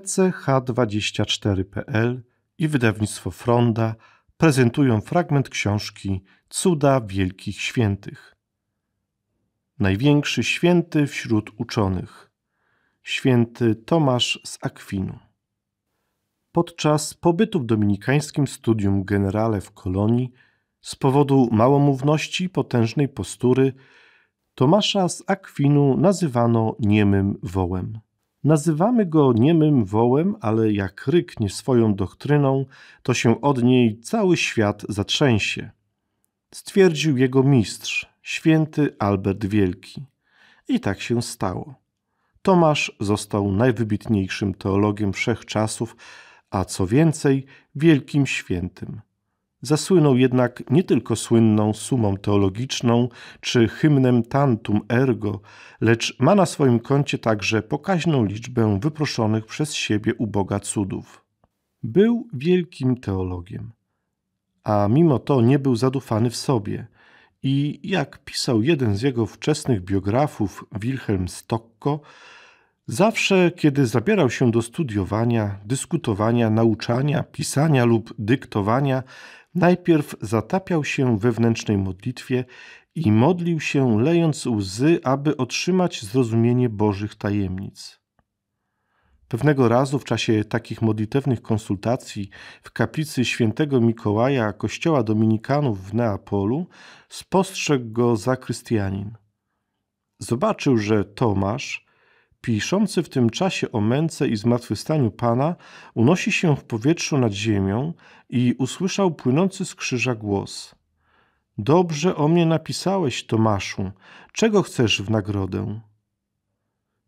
pch24.pl i wydawnictwo Fronda prezentują fragment książki Cuda Wielkich Świętych. Największy święty wśród uczonych. Święty Tomasz z Akwinu. Podczas pobytu w dominikańskim studium generale w Kolonii z powodu małomówności i potężnej postury Tomasza z Akwinu nazywano niemym wołem. Nazywamy go niemym wołem, ale jak ryknie swoją doktryną, to się od niej cały świat zatrzęsie. Stwierdził jego mistrz, święty Albert Wielki. I tak się stało. Tomasz został najwybitniejszym teologiem wszechczasów, a co więcej, wielkim świętym. Zasłynął jednak nie tylko słynną sumą teologiczną czy hymnem Tantum Ergo, lecz ma na swoim koncie także pokaźną liczbę wyproszonych przez siebie u Boga cudów. Był wielkim teologiem, a mimo to nie był zadufany w sobie i, jak pisał jeden z jego wczesnych biografów Wilhelm Stocko, Zawsze, kiedy zabierał się do studiowania, dyskutowania, nauczania, pisania lub dyktowania, Najpierw zatapiał się wewnętrznej modlitwie i modlił się, lejąc łzy, aby otrzymać zrozumienie Bożych tajemnic. Pewnego razu w czasie takich modlitewnych konsultacji w kaplicy świętego Mikołaja kościoła dominikanów w Neapolu spostrzegł go zakrystianin. Zobaczył, że Tomasz, piszący w tym czasie o męce i zmartwychwstaniu Pana, unosi się w powietrzu nad ziemią i usłyszał płynący z krzyża głos. Dobrze o mnie napisałeś, Tomaszu, czego chcesz w nagrodę?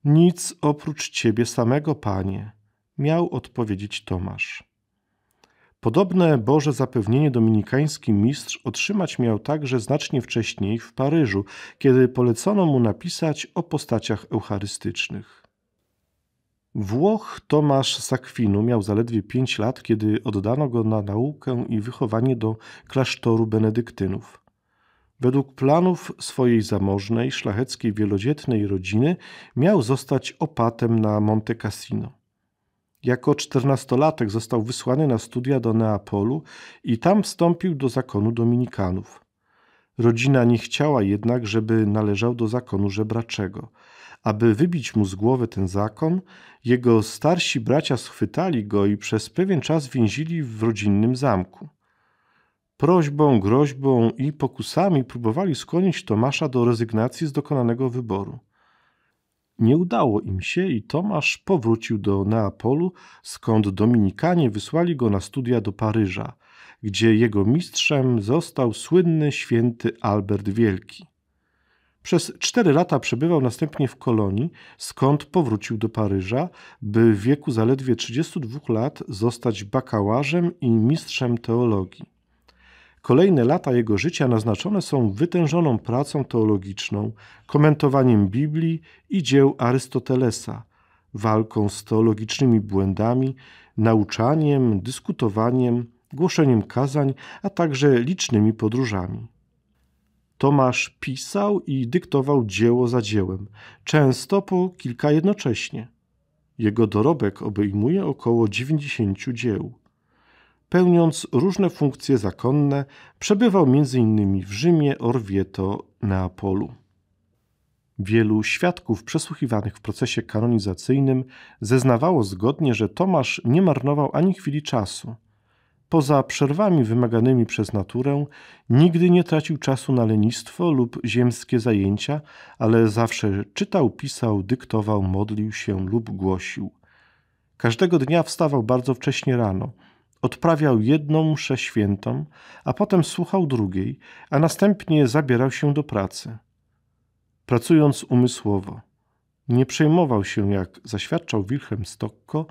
Nic oprócz ciebie samego, panie, miał odpowiedzieć Tomasz. Podobne Boże zapewnienie dominikański mistrz otrzymać miał także znacznie wcześniej w Paryżu, kiedy polecono mu napisać o postaciach eucharystycznych. Włoch Tomasz Sakwinu miał zaledwie pięć lat, kiedy oddano go na naukę i wychowanie do klasztoru benedyktynów. Według planów swojej zamożnej, szlacheckiej, wielodzietnej rodziny miał zostać opatem na Monte Cassino. Jako czternastolatek został wysłany na studia do Neapolu i tam wstąpił do zakonu dominikanów. Rodzina nie chciała jednak, żeby należał do zakonu żebraczego. Aby wybić mu z głowy ten zakon, jego starsi bracia schwytali go i przez pewien czas więzili w rodzinnym zamku. Prośbą, groźbą i pokusami próbowali skłonić Tomasza do rezygnacji z dokonanego wyboru. Nie udało im się i Tomasz powrócił do Neapolu, skąd Dominikanie wysłali go na studia do Paryża, gdzie jego mistrzem został słynny święty Albert Wielki. Przez cztery lata przebywał następnie w Kolonii, skąd powrócił do Paryża, by w wieku zaledwie 32 lat zostać bakałarzem i mistrzem teologii. Kolejne lata jego życia naznaczone są wytężoną pracą teologiczną, komentowaniem Biblii i dzieł Arystotelesa, walką z teologicznymi błędami, nauczaniem, dyskutowaniem, głoszeniem kazań, a także licznymi podróżami. Tomasz pisał i dyktował dzieło za dziełem, często po kilka jednocześnie. Jego dorobek obejmuje około 90 dzieł pełniąc różne funkcje zakonne, przebywał m.in. w Rzymie, Orvieto, Neapolu. Wielu świadków przesłuchiwanych w procesie kanonizacyjnym zeznawało zgodnie, że Tomasz nie marnował ani chwili czasu. Poza przerwami wymaganymi przez naturę, nigdy nie tracił czasu na lenistwo lub ziemskie zajęcia, ale zawsze czytał, pisał, dyktował, modlił się lub głosił. Każdego dnia wstawał bardzo wcześnie rano – odprawiał jedną mszę świętą, a potem słuchał drugiej, a następnie zabierał się do pracy. Pracując umysłowo, nie przejmował się, jak zaświadczał Wilhelm Stokko,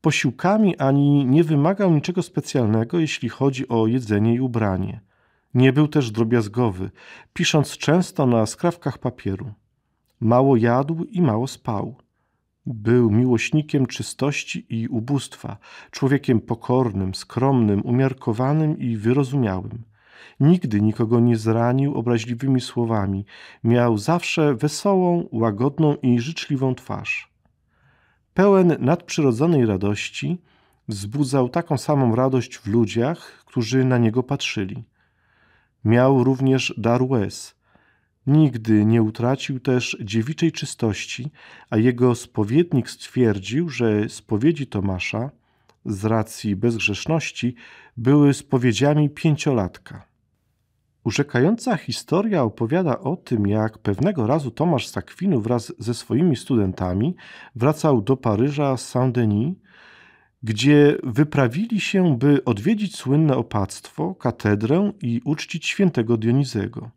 posiłkami ani nie wymagał niczego specjalnego, jeśli chodzi o jedzenie i ubranie. Nie był też drobiazgowy, pisząc często na skrawkach papieru. Mało jadł i mało spał. Był miłośnikiem czystości i ubóstwa, człowiekiem pokornym, skromnym, umiarkowanym i wyrozumiałym. Nigdy nikogo nie zranił obraźliwymi słowami, miał zawsze wesołą, łagodną i życzliwą twarz. Pełen nadprzyrodzonej radości, wzbudzał taką samą radość w ludziach, którzy na niego patrzyli. Miał również dar łez, Nigdy nie utracił też dziewiczej czystości, a jego spowiednik stwierdził, że spowiedzi Tomasza z racji bezgrzeszności były spowiedziami pięciolatka. Urzekająca historia opowiada o tym, jak pewnego razu Tomasz Sakwinu wraz ze swoimi studentami wracał do Paryża z Saint-Denis, gdzie wyprawili się, by odwiedzić słynne opactwo, katedrę i uczcić świętego Dionizego.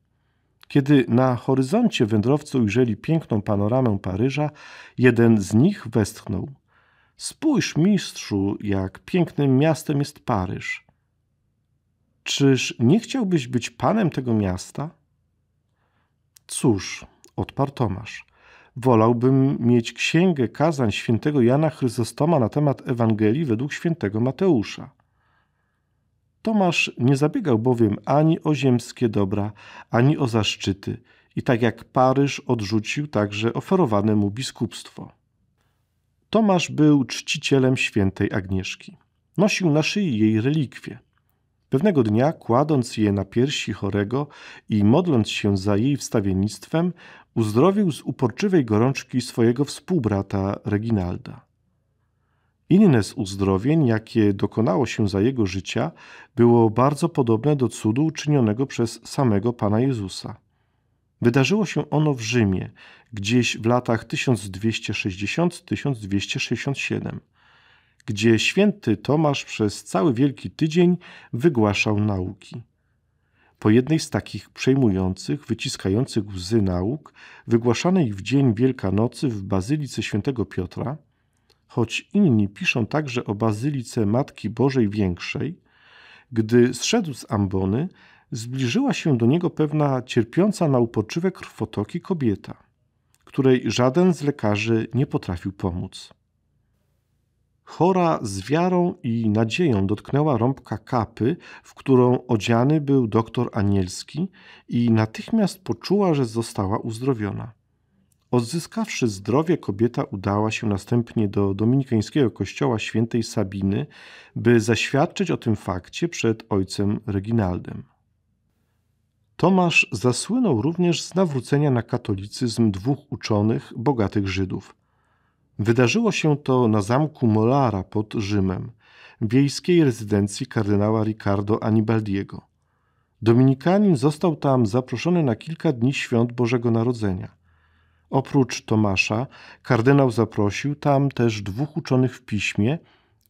Kiedy na horyzoncie wędrowcy ujrzeli piękną panoramę Paryża, jeden z nich westchnął. Spójrz, mistrzu, jak pięknym miastem jest Paryż. Czyż nie chciałbyś być panem tego miasta? Cóż, odparł Tomasz, wolałbym mieć księgę kazań świętego Jana Chryzostoma na temat Ewangelii według świętego Mateusza. Tomasz nie zabiegał bowiem ani o ziemskie dobra, ani o zaszczyty i tak jak Paryż odrzucił także oferowane mu biskupstwo. Tomasz był czcicielem świętej Agnieszki. Nosił na szyi jej relikwie. Pewnego dnia, kładąc je na piersi chorego i modląc się za jej wstawiennictwem, uzdrowił z uporczywej gorączki swojego współbrata Reginalda. Inne z uzdrowień, jakie dokonało się za jego życia, było bardzo podobne do cudu uczynionego przez samego Pana Jezusa. Wydarzyło się ono w Rzymie, gdzieś w latach 1260-1267, gdzie święty Tomasz przez cały Wielki Tydzień wygłaszał nauki. Po jednej z takich przejmujących, wyciskających łzy nauk, wygłaszanej w dzień Wielkanocy w Bazylice Świętego Piotra, choć inni piszą także o bazylice Matki Bożej Większej, gdy zszedł z ambony, zbliżyła się do niego pewna cierpiąca na upoczywek krwotoki kobieta, której żaden z lekarzy nie potrafił pomóc. Chora z wiarą i nadzieją dotknęła rąbka kapy, w którą odziany był doktor Anielski i natychmiast poczuła, że została uzdrowiona. Odzyskawszy zdrowie, kobieta udała się następnie do dominikańskiego kościoła świętej Sabiny, by zaświadczyć o tym fakcie przed ojcem Reginaldem. Tomasz zasłynął również z nawrócenia na katolicyzm dwóch uczonych, bogatych Żydów. Wydarzyło się to na zamku Molara pod Rzymem, wiejskiej rezydencji kardynała Riccardo Anibaldiego. Dominikanin został tam zaproszony na kilka dni świąt Bożego Narodzenia. Oprócz Tomasza, kardynał zaprosił tam też dwóch uczonych w piśmie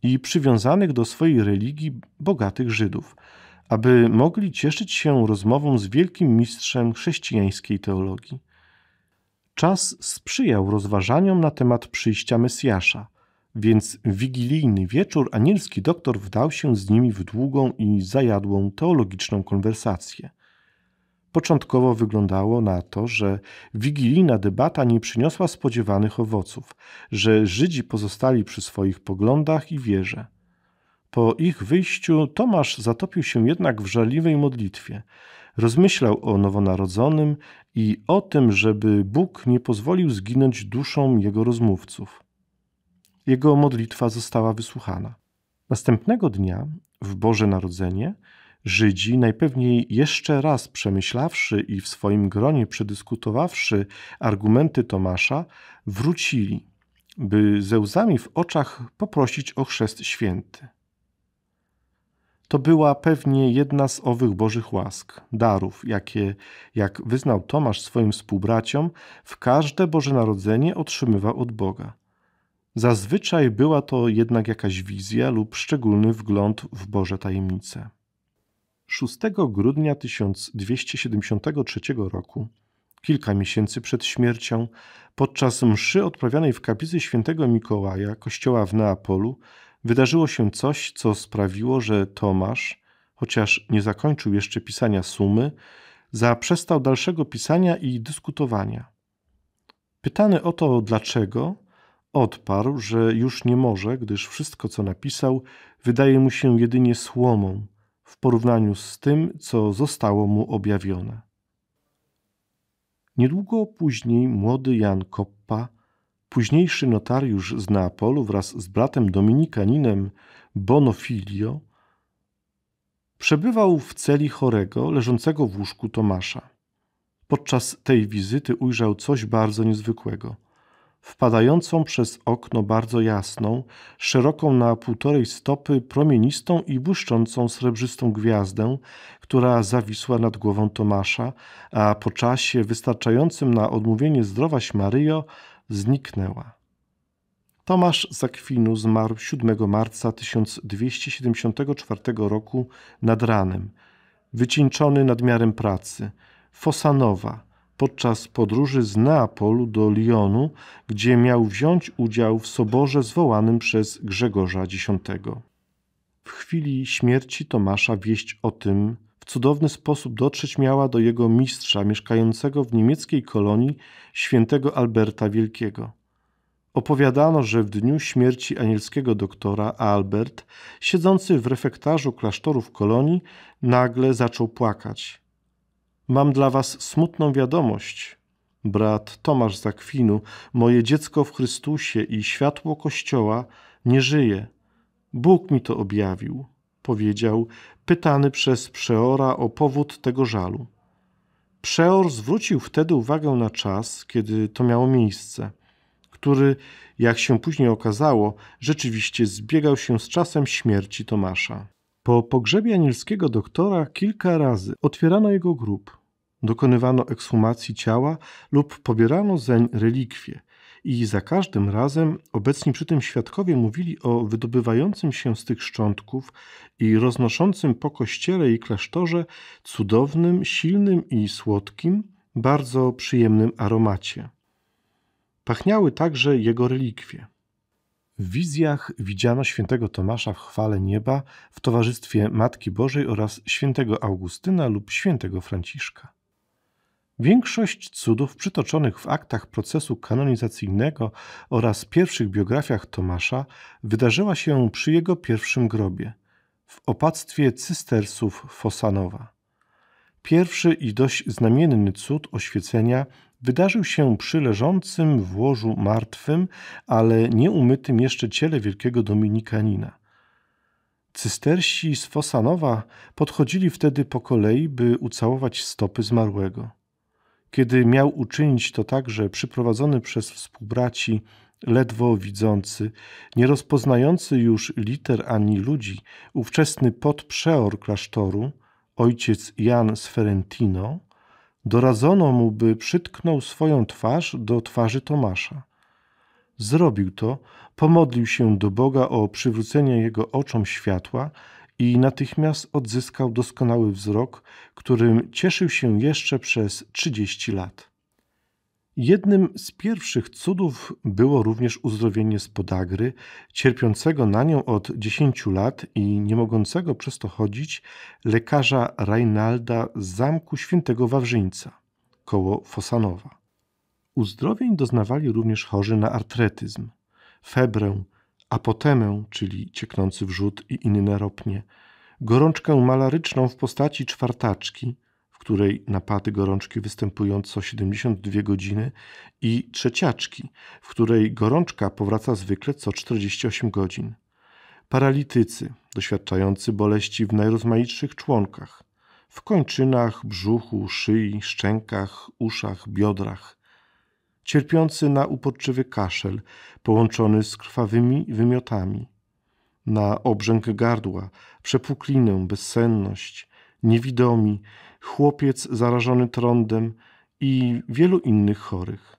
i przywiązanych do swojej religii bogatych Żydów, aby mogli cieszyć się rozmową z wielkim mistrzem chrześcijańskiej teologii. Czas sprzyjał rozważaniom na temat przyjścia Mesjasza, więc wigilijny wieczór anielski doktor wdał się z nimi w długą i zajadłą teologiczną konwersację. Początkowo wyglądało na to, że wigilijna debata nie przyniosła spodziewanych owoców, że Żydzi pozostali przy swoich poglądach i wierze. Po ich wyjściu Tomasz zatopił się jednak w żarliwej modlitwie. Rozmyślał o nowonarodzonym i o tym, żeby Bóg nie pozwolił zginąć duszom jego rozmówców. Jego modlitwa została wysłuchana. Następnego dnia, w Boże Narodzenie, Żydzi, najpewniej jeszcze raz przemyślawszy i w swoim gronie przedyskutowawszy argumenty Tomasza, wrócili, by ze łzami w oczach poprosić o chrzest święty. To była pewnie jedna z owych bożych łask, darów, jakie, jak wyznał Tomasz swoim współbraciom, w każde Boże Narodzenie otrzymywał od Boga. Zazwyczaj była to jednak jakaś wizja lub szczególny wgląd w Boże tajemnice. 6 grudnia 1273 roku, kilka miesięcy przed śmiercią, podczas mszy odprawianej w kaplicy świętego Mikołaja, kościoła w Neapolu, wydarzyło się coś, co sprawiło, że Tomasz, chociaż nie zakończył jeszcze pisania sumy, zaprzestał dalszego pisania i dyskutowania. Pytany o to dlaczego, odparł, że już nie może, gdyż wszystko, co napisał, wydaje mu się jedynie słomą – w porównaniu z tym, co zostało mu objawione. Niedługo później młody Jan Koppa, późniejszy notariusz z Neapolu wraz z bratem dominikaninem Bonofilio, przebywał w celi chorego leżącego w łóżku Tomasza. Podczas tej wizyty ujrzał coś bardzo niezwykłego – wpadającą przez okno bardzo jasną, szeroką na półtorej stopy promienistą i błyszczącą srebrzystą gwiazdę, która zawisła nad głową Tomasza, a po czasie wystarczającym na odmówienie zdrowaś Maryjo zniknęła. Tomasz Zakwinu zmarł 7 marca 1274 roku nad ranem, wycieńczony nadmiarem pracy, Fosanowa – podczas podróży z Neapolu do Lyonu, gdzie miał wziąć udział w soborze zwołanym przez Grzegorza X. W chwili śmierci Tomasza wieść o tym w cudowny sposób dotrzeć miała do jego mistrza mieszkającego w niemieckiej kolonii świętego Alberta Wielkiego. Opowiadano, że w dniu śmierci anielskiego doktora Albert, siedzący w refektarzu klasztorów kolonii, nagle zaczął płakać. Mam dla was smutną wiadomość, brat Tomasz Zakwinu, moje dziecko w Chrystusie i światło Kościoła nie żyje. Bóg mi to objawił, powiedział, pytany przez przeora o powód tego żalu. Przeor zwrócił wtedy uwagę na czas, kiedy to miało miejsce, który, jak się później okazało, rzeczywiście zbiegał się z czasem śmierci Tomasza. Po pogrzebie anielskiego doktora kilka razy otwierano jego grób dokonywano ekshumacji ciała lub pobierano zeń relikwie. I za każdym razem obecni przy tym świadkowie mówili o wydobywającym się z tych szczątków i roznoszącym po kościele i klasztorze cudownym, silnym i słodkim, bardzo przyjemnym aromacie. Pachniały także jego relikwie. W wizjach widziano świętego Tomasza w chwale nieba w towarzystwie Matki Bożej oraz świętego Augustyna lub świętego Franciszka. Większość cudów przytoczonych w aktach procesu kanonizacyjnego oraz pierwszych biografiach Tomasza wydarzyła się przy jego pierwszym grobie, w opactwie cystersów Fosanowa. Pierwszy i dość znamienny cud oświecenia wydarzył się przy leżącym w łożu martwym, ale nieumytym jeszcze ciele wielkiego dominikanina. Cystersi z Fosanowa podchodzili wtedy po kolei, by ucałować stopy zmarłego kiedy miał uczynić to także przyprowadzony przez współbraci ledwo widzący, nie rozpoznający już liter ani ludzi, ówczesny podprzeor klasztoru, ojciec Jan Sferentino, doradzono mu, by przytknął swoją twarz do twarzy Tomasza. Zrobił to, pomodlił się do Boga o przywrócenie jego oczom światła i natychmiast odzyskał doskonały wzrok, którym cieszył się jeszcze przez 30 lat. Jednym z pierwszych cudów było również uzdrowienie z podagry, cierpiącego na nią od 10 lat i nie mogącego przez to chodzić lekarza Reinalda z zamku świętego Wawrzyńca koło Fosanowa. Uzdrowień doznawali również chorzy na artretyzm, febrę, apotemę, czyli cieknący wrzód i inne ropnie, gorączkę malaryczną w postaci czwartaczki, w której napady gorączki występują co 72 godziny i trzeciaczki, w której gorączka powraca zwykle co 48 godzin. Paralitycy, doświadczający boleści w najrozmaitszych członkach, w kończynach, brzuchu, szyi, szczękach, uszach, biodrach, cierpiący na uporczywy kaszel połączony z krwawymi wymiotami, na obrzęk gardła, przepuklinę, bezsenność, niewidomi, chłopiec zarażony trądem i wielu innych chorych.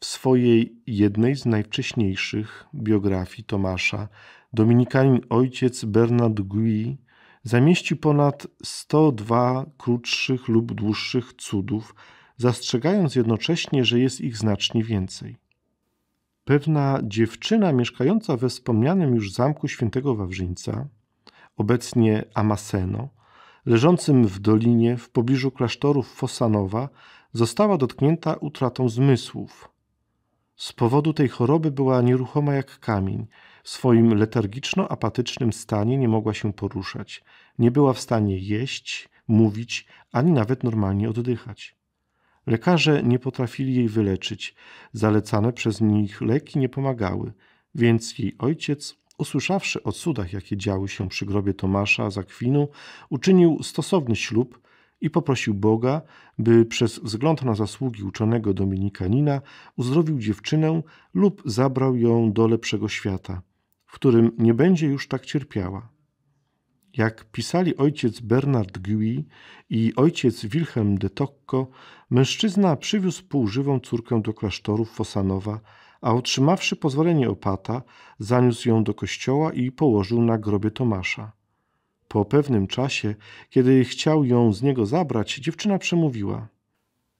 W swojej jednej z najwcześniejszych biografii Tomasza dominikanin ojciec Bernard Gui zamieścił ponad 102 krótszych lub dłuższych cudów, zastrzegając jednocześnie, że jest ich znacznie więcej. Pewna dziewczyna mieszkająca we wspomnianym już zamku świętego Wawrzyńca, obecnie Amaseno, leżącym w dolinie w pobliżu klasztorów Fosanowa, została dotknięta utratą zmysłów. Z powodu tej choroby była nieruchoma jak kamień. W swoim letargiczno-apatycznym stanie nie mogła się poruszać. Nie była w stanie jeść, mówić, ani nawet normalnie oddychać. Lekarze nie potrafili jej wyleczyć. Zalecane przez nich leki nie pomagały, więc jej ojciec, usłyszawszy o cudach, jakie działy się przy grobie Tomasza z uczynił stosowny ślub i poprosił Boga, by przez wzgląd na zasługi uczonego dominikanina uzdrowił dziewczynę lub zabrał ją do lepszego świata, w którym nie będzie już tak cierpiała. Jak pisali ojciec Bernard Gui i ojciec Wilhelm de Tocco, mężczyzna przywiózł półżywą córkę do klasztoru Fosanowa, a otrzymawszy pozwolenie opata, zaniósł ją do kościoła i położył na grobie Tomasza. Po pewnym czasie, kiedy chciał ją z niego zabrać, dziewczyna przemówiła: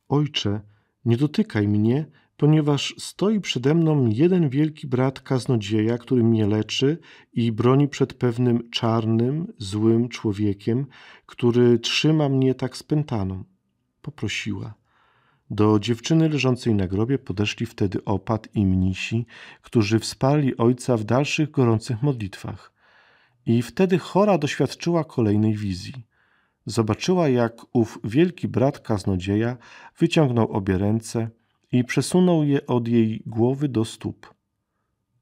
Ojcze, nie dotykaj mnie, ponieważ stoi przede mną jeden wielki brat kaznodzieja, który mnie leczy i broni przed pewnym czarnym, złym człowiekiem, który trzyma mnie tak spętaną. Poprosiła. Do dziewczyny leżącej na grobie podeszli wtedy opat i mnisi, którzy wsparli ojca w dalszych gorących modlitwach. I wtedy chora doświadczyła kolejnej wizji. Zobaczyła, jak ów wielki brat kaznodzieja wyciągnął obie ręce – i przesunął je od jej głowy do stóp.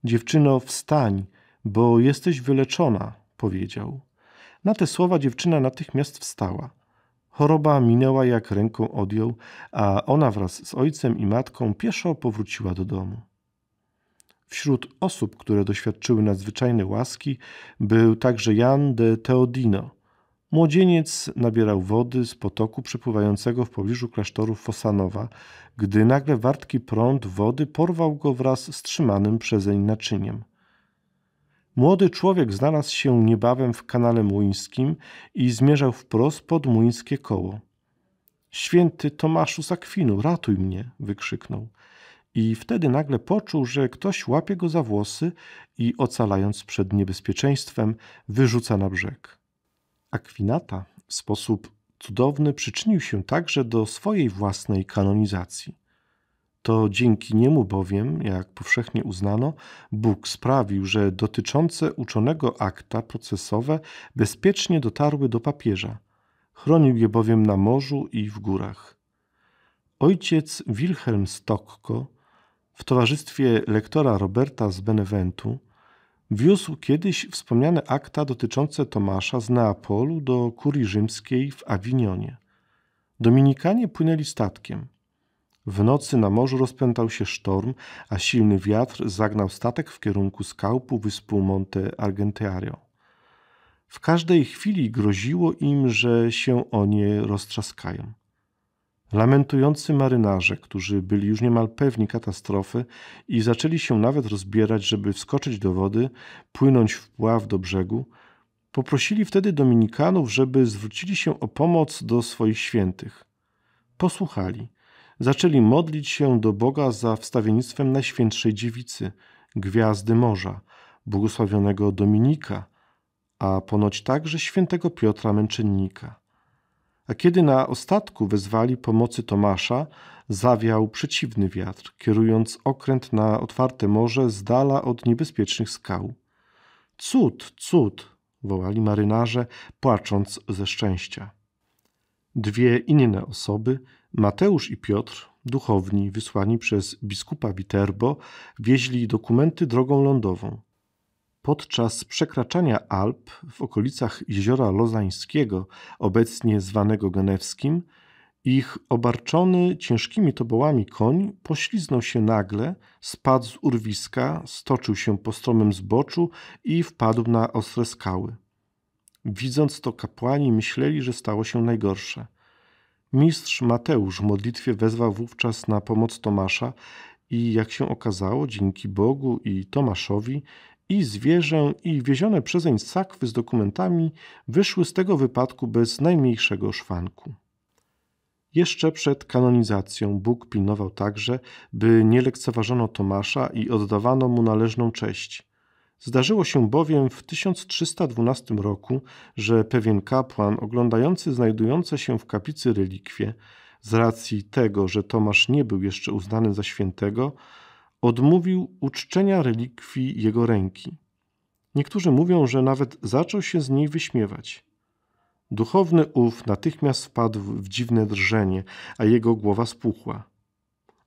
Dziewczyno, wstań, bo jesteś wyleczona, powiedział. Na te słowa dziewczyna natychmiast wstała. Choroba minęła jak ręką odjął, a ona wraz z ojcem i matką pieszo powróciła do domu. Wśród osób, które doświadczyły nadzwyczajnej łaski, był także Jan de Teodino – Młodzieniec nabierał wody z potoku przepływającego w pobliżu klasztoru Fosanowa, gdy nagle wartki prąd wody porwał go wraz z trzymanym przezeń naczyniem. Młody człowiek znalazł się niebawem w kanale młyńskim i zmierzał wprost pod młyńskie koło. Święty Tomaszu z ratuj mnie! wykrzyknął. I wtedy nagle poczuł, że ktoś łapie go za włosy i ocalając przed niebezpieczeństwem, wyrzuca na brzeg. Akwinata w sposób cudowny przyczynił się także do swojej własnej kanonizacji. To dzięki niemu bowiem, jak powszechnie uznano, Bóg sprawił, że dotyczące uczonego akta procesowe bezpiecznie dotarły do papieża. Chronił je bowiem na morzu i w górach. Ojciec Wilhelm Stokko w towarzystwie lektora Roberta z Beneventu wiózł kiedyś wspomniane akta dotyczące Tomasza z Neapolu do kurii rzymskiej w Awinionie. Dominikanie płynęli statkiem. W nocy na morzu rozpętał się sztorm, a silny wiatr zagnał statek w kierunku skałpu wyspu Monte Argentario. W każdej chwili groziło im, że się o nie roztrzaskają. Lamentujący marynarze, którzy byli już niemal pewni katastrofy i zaczęli się nawet rozbierać, żeby wskoczyć do wody, płynąć w pław do brzegu, poprosili wtedy Dominikanów, żeby zwrócili się o pomoc do swoich świętych. Posłuchali. Zaczęli modlić się do Boga za wstawiennictwem Najświętszej Dziewicy, Gwiazdy Morza, błogosławionego Dominika, a ponoć także świętego Piotra Męczennika. A kiedy na ostatku wezwali pomocy Tomasza, zawiał przeciwny wiatr, kierując okręt na otwarte morze z dala od niebezpiecznych skał. Cud, cud! wołali marynarze, płacząc ze szczęścia. Dwie inne osoby, Mateusz i Piotr, duchowni wysłani przez biskupa Witerbo, wieźli dokumenty drogą lądową. Podczas przekraczania Alp w okolicach jeziora Lozańskiego, obecnie zwanego Genewskim, ich obarczony ciężkimi tobołami koń pośliznął się nagle, spadł z urwiska, stoczył się po stromym zboczu i wpadł na ostre skały. Widząc to, kapłani myśleli, że stało się najgorsze. Mistrz Mateusz w modlitwie wezwał wówczas na pomoc Tomasza i, jak się okazało, dzięki Bogu i Tomaszowi, i zwierzę i wiezione przezeń sakwy z dokumentami wyszły z tego wypadku bez najmniejszego szwanku. Jeszcze przed kanonizacją Bóg pilnował także, by nie lekceważono Tomasza i oddawano mu należną cześć. Zdarzyło się bowiem w 1312 roku, że pewien kapłan oglądający znajdujące się w kaplicy relikwie, z racji tego, że Tomasz nie był jeszcze uznany za świętego, odmówił uczczenia relikwii jego ręki. Niektórzy mówią, że nawet zaczął się z niej wyśmiewać. Duchowny ów natychmiast wpadł w dziwne drżenie, a jego głowa spuchła.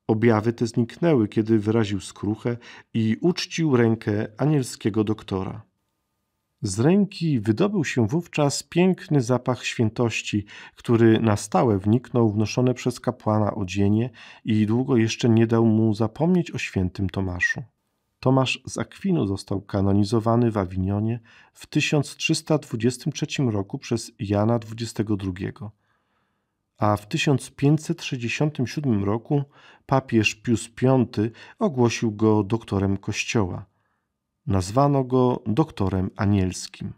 Objawy te zniknęły, kiedy wyraził skruchę i uczcił rękę anielskiego doktora. Z ręki wydobył się wówczas piękny zapach świętości, który na stałe wniknął w noszone przez kapłana odzienie i długo jeszcze nie dał mu zapomnieć o świętym Tomaszu. Tomasz z Akwinu został kanonizowany w Awinionie w 1323 roku przez Jana XXII, a w 1567 roku papież Pius V ogłosił go doktorem Kościoła – Nazwano go doktorem anielskim.